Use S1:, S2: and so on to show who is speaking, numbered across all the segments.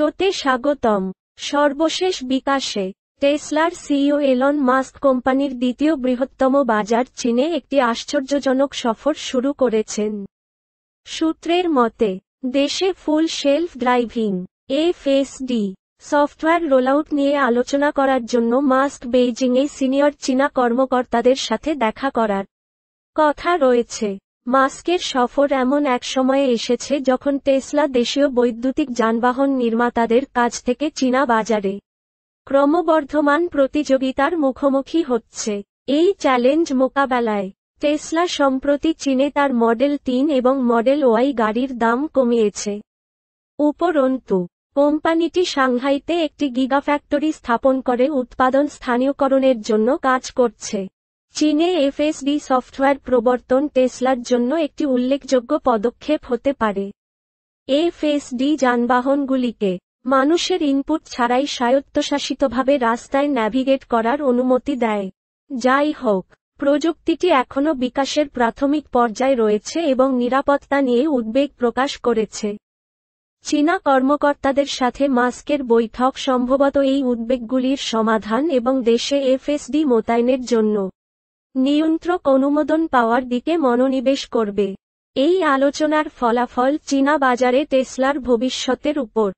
S1: শোতে স্বাগতম সর্বশেষ বিকাশে টেসলার সিইও এলন মাস্ক কোম্পানির দ্বিতীয় বৃহত্তম বাজার চীনে একটি আশ্চর্যজনক সফর শুরু করেছেন সূত্রের মতে দেশে full self driving FSD software rollout নিয়ে আলোচনা করার জন্য মাস্ক বেইজিংয়ে সিনিয়র চীনা কর্মকর্তাদের সাথে দেখা করার কথা রয়েছে মাস্কের সফর এমন এক সময়ে এসেছে যখন টেসলা দেশীয় বৈদ্যুতিক যানবাহন নির্মাতাদের কাছ থেকে চীনা বাজারে ক্রমবর্ধমান প্রতিযোগিতার মুখোমুখি হচ্ছে এই চ্যালেঞ্জ মোকাবেলায় টেসলা সম্প্রতি চীনে তার মডেল তিন এবং মডেল ওয়াই গাড়ির দাম কমিয়েছে উপরন্তু কোম্পানিটি সাংহাইতে একটি গিগা ফ্যাক্টরি স্থাপন করে উৎপাদন স্থানীয়করণের জন্য কাজ করছে চীনে এফএসডি সফটওয়্যার প্রবর্তন টেসলার জন্য একটি উল্লেখযোগ্য পদক্ষেপ হতে পারে এফএসডি যানবাহনগুলিকে মানুষের ইনপুট ছাড়াই স্বায়ত্তশাসিতভাবে রাস্তায় ন্যাভিগেট করার অনুমতি দেয় যাই হোক প্রযুক্তিটি এখনও বিকাশের প্রাথমিক পর্যায়ে রয়েছে এবং নিরাপত্তা নিয়ে উদ্বেগ প্রকাশ করেছে চীনা কর্মকর্তাদের সাথে মাস্কের বৈঠক সম্ভবত এই উদ্বেগগুলির সমাধান এবং দেশে এফএসডি মোতায়েনের জন্য নিয়ন্ত্রক অনুমোদন পাওয়ার দিকে মনোনিবেশ করবে এই আলোচনার ফলাফল চীনা বাজারে টেসলার ভবিষ্যতের উপর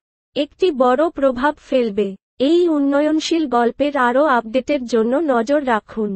S1: একটি বড় প্রভাব ফেলবে এই উন্নয়নশীল গল্পের আরও আপডেটের জন্য নজর রাখুন